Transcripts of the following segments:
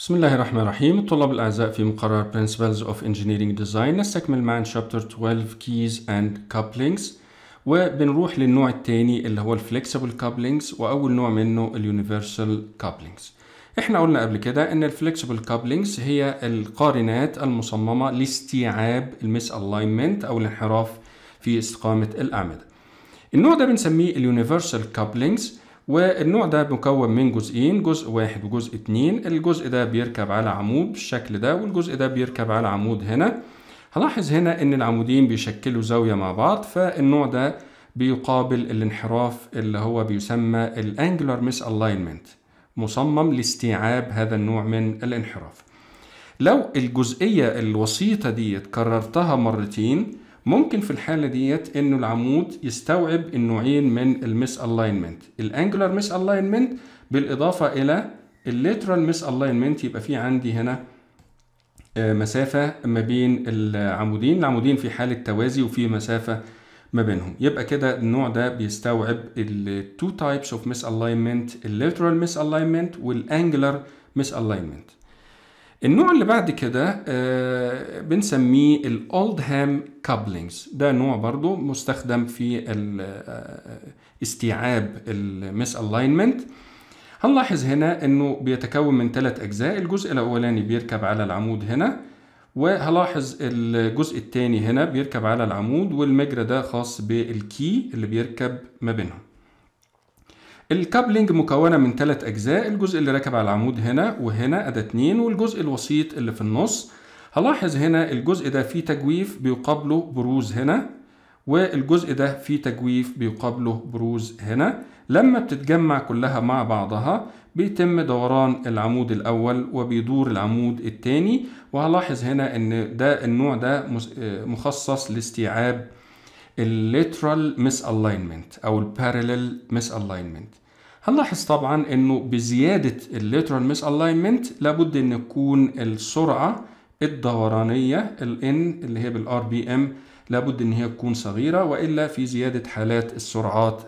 بسم الله الرحمن الرحيم الطلاب الأعزاء في مقرر Principles of Engineering Design نستكمل معا Chapter 12 Keys and Couplings وبنروح للنوع الثاني اللي هو Flexible Couplings وأول نوع منه Universal Couplings احنا قلنا قبل كده ان Flexible Couplings هي القارنات المصممه لاستيعاب المس الاينمنت او الانحراف في استقامه الاعمده النوع ده بنسميه Universal Couplings والنوع ده مكون من جزئين جزء واحد وجزء اتنين الجزء ده بيركب على عمود بالشكل ده والجزء ده بيركب على عمود هنا هلاحظ هنا ان العمودين بيشكلوا زاوية مع بعض فالنوع ده بيقابل الانحراف اللي هو بيسمى الانجلر ميس الاينمنت مصمم لاستيعاب هذا النوع من الانحراف لو الجزئية الوسيطة دي اتكررتها مرتين ممكن في الحاله ديت انه العمود يستوعب النوعين من المس الاينمنت الانجلر مس الاينمنت بالاضافه الى الليترال مس الاينمنت يبقى في عندي هنا آه، مسافه ما بين العمودين العمودين في حاله توازي وفي مسافه ما بينهم يبقى كده النوع ده بيستوعب التو تايبس اوف مس الاينمنت الليترال مس الاينمنت والانجلر مس الاينمنت النوع اللي بعد كده آه، بنسميه الاولدهام كابلينجز ده نوع برضو مستخدم في آه، استيعاب المس الاينمنت هنلاحظ هنا انه بيتكون من ثلاث اجزاء الجزء الاولاني بيركب على العمود هنا وهلاحظ الجزء الثاني هنا بيركب على العمود والمجرى ده خاص بالكي اللي بيركب ما بينهم الكابلنج مكونة من ثلاث أجزاء الجزء اللي راكب على العمود هنا وهنا أدا اتنين والجزء الوسيط اللي في النص هلاحظ هنا الجزء ده فيه تجويف بيقابله بروز هنا والجزء ده فيه تجويف بيقابله بروز هنا لما بتتجمع كلها مع بعضها بيتم دوران العمود الأول وبيدور العمود الثاني وهلاحظ هنا إن ده النوع ده مخصص لاستيعاب الليترال مس الاينمنت او البارلل مس الاينمنت هنلاحظ طبعا انه بزياده الليترال مس الاينمنت لابد ان تكون السرعه الدورانيه الان N اللي هي بالار بي ام لابد ان هي تكون صغيره والا في زياده حالات السرعات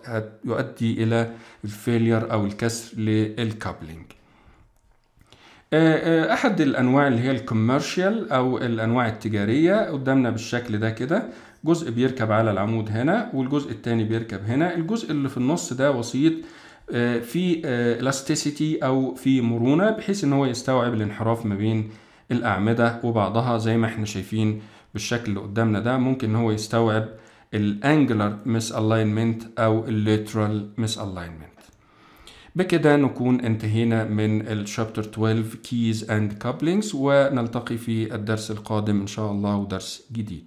يؤدي الى الفيلير او الكسر للكابلنج آه، آه، احد الانواع اللي هي الكوميرشال او الانواع التجاريه قدامنا بالشكل ده كده جزء بيركب على العمود هنا والجزء الثاني بيركب هنا الجزء اللي في النص ده وسيط آه، في الاستيسيتي آه، او في مرونه بحيث ان هو يستوعب الانحراف ما بين الاعمده وبعضها زي ما احنا شايفين بالشكل اللي قدامنا ده ممكن ان هو يستوعب الانجلر مس الاينمنت او الليترال مس الاينمنت بكده نكون انتهينا من الشابتر 12 كيز اند كابلينجز ونلتقي في الدرس القادم ان شاء الله ودرس جديد